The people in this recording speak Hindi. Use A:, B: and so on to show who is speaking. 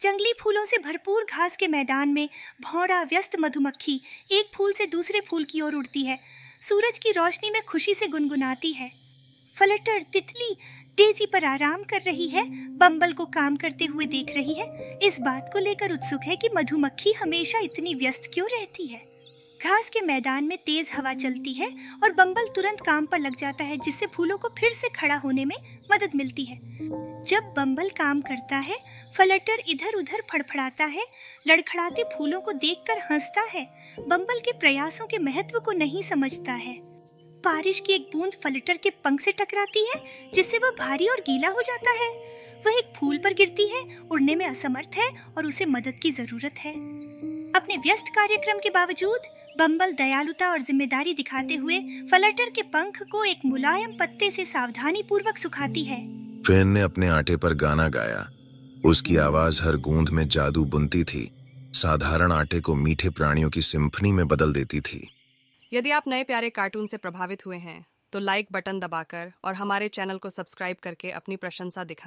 A: जंगली फूलों से भरपूर घास के मैदान में भौड़ा व्यस्त मधुमक्खी एक फूल से दूसरे फूल की ओर उड़ती है सूरज की रोशनी में खुशी से गुनगुनाती है फलटर तितली डेजी पर आराम कर रही है बम्बल को काम करते हुए देख रही है इस बात को लेकर उत्सुक है कि मधुमक्खी हमेशा इतनी व्यस्त क्यों रहती है घास के मैदान में तेज हवा चलती है और बम्बल तुरंत काम पर लग जाता है जिससे फूलों को फिर से खड़ा होने में मदद मिलती है जब बम्बल काम करता है फलटर इधर उधर फड़फड़ाता है लड़खड़ाते फूलों को देखकर हंसता है बम्बल के प्रयासों के महत्व को नहीं समझता है बारिश की एक बूंद फलटर के पंख से टकराती है जिससे वह भारी और गीला हो जाता है वह एक फूल पर गिरती है उड़ने में असमर्थ है और उसे मदद की जरूरत है अपने व्यस्त कार्यक्रम के बावजूद बम्बल दयालुता और जिम्मेदारी दिखाते हुए फ्लटर के पंख को एक मुलायम पत्ते से सावधानी पूर्वक सुखाती है
B: फेन ने अपने आटे पर गाना गाया उसकी आवाज हर गूंद में जादू बुनती थी साधारण आटे को मीठे प्राणियों की सिम्फनी में बदल देती थी
C: यदि आप नए प्यारे कार्टून से प्रभावित हुए हैं तो लाइक बटन दबाकर और हमारे चैनल को सब्सक्राइब करके अपनी प्रशंसा दिखा